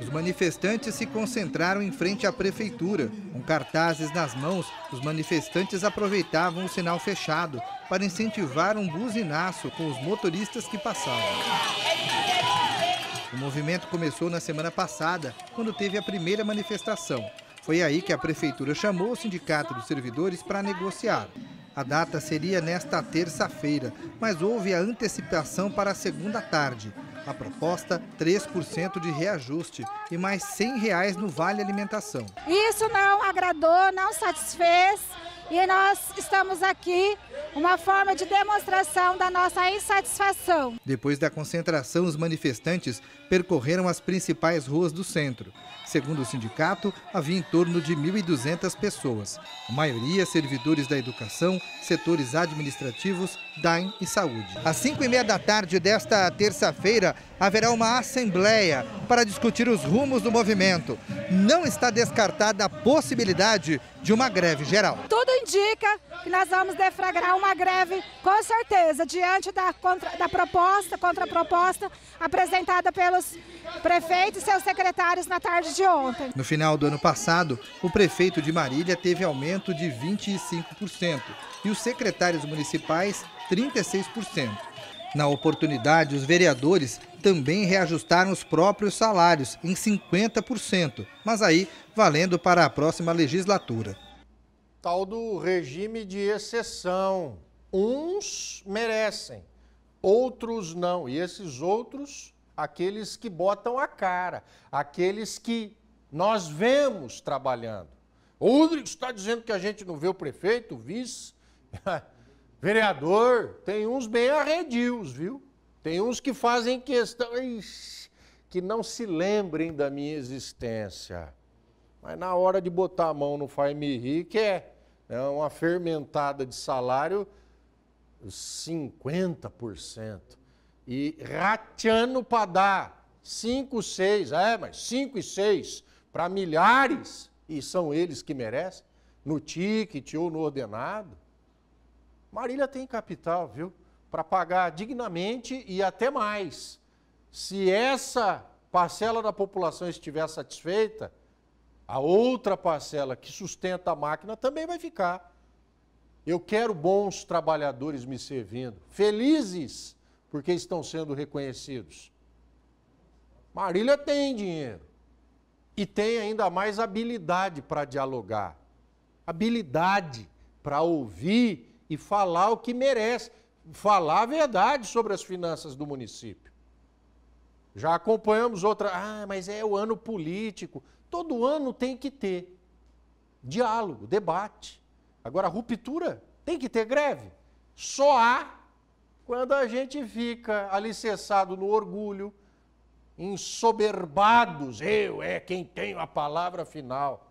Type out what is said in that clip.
Os manifestantes se concentraram em frente à prefeitura. Com cartazes nas mãos, os manifestantes aproveitavam o sinal fechado para incentivar um buzinaço com os motoristas que passavam. O movimento começou na semana passada, quando teve a primeira manifestação. Foi aí que a prefeitura chamou o Sindicato dos Servidores para negociar. A data seria nesta terça-feira, mas houve a antecipação para a segunda tarde. A proposta, 3% de reajuste e mais R$ 100 no Vale Alimentação. Isso não agradou, não satisfez e nós estamos aqui, uma forma de demonstração da nossa insatisfação. Depois da concentração, os manifestantes percorreram as principais ruas do centro. Segundo o sindicato, havia em torno de 1.200 pessoas, a maioria servidores da educação, setores administrativos, DAIM e saúde. Às 5 e meia da tarde desta terça-feira, haverá uma assembleia para discutir os rumos do movimento. Não está descartada a possibilidade de uma greve geral. Tudo indica que nós vamos deflagrar uma greve, com certeza, diante da, contra, da proposta, contraproposta apresentada pelos prefeitos e seus secretários na tarde de ontem. No final do ano passado, o prefeito de Marília teve aumento de 25% e os secretários municipais 36%. Na oportunidade, os vereadores também reajustaram os próprios salários em 50%, mas aí valendo para a próxima legislatura. Tal do regime de exceção. Uns merecem, outros não. E esses outros, aqueles que botam a cara, aqueles que nós vemos trabalhando. O Udrix está dizendo que a gente não vê o prefeito, o vice. Vereador, tem uns bem arredios, viu? Tem uns que fazem questão. que não se lembrem da minha existência. Mas na hora de botar a mão no Farme rir, é, é uma fermentada de salário 50%. E rateando para dar 5, 6, é, mas 5 e 6 para milhares, e são eles que merecem, no ticket ou no ordenado. Marília tem capital, viu? Para pagar dignamente e até mais. Se essa parcela da população estiver satisfeita, a outra parcela que sustenta a máquina também vai ficar. Eu quero bons trabalhadores me servindo, felizes porque estão sendo reconhecidos. Marília tem dinheiro e tem ainda mais habilidade para dialogar, habilidade para ouvir e falar o que merece, falar a verdade sobre as finanças do município. Já acompanhamos outra, ah, mas é o ano político. Todo ano tem que ter diálogo, debate. Agora, ruptura tem que ter greve. Só há quando a gente fica alicerçado no orgulho, ensoberbados, eu é quem tenho a palavra final.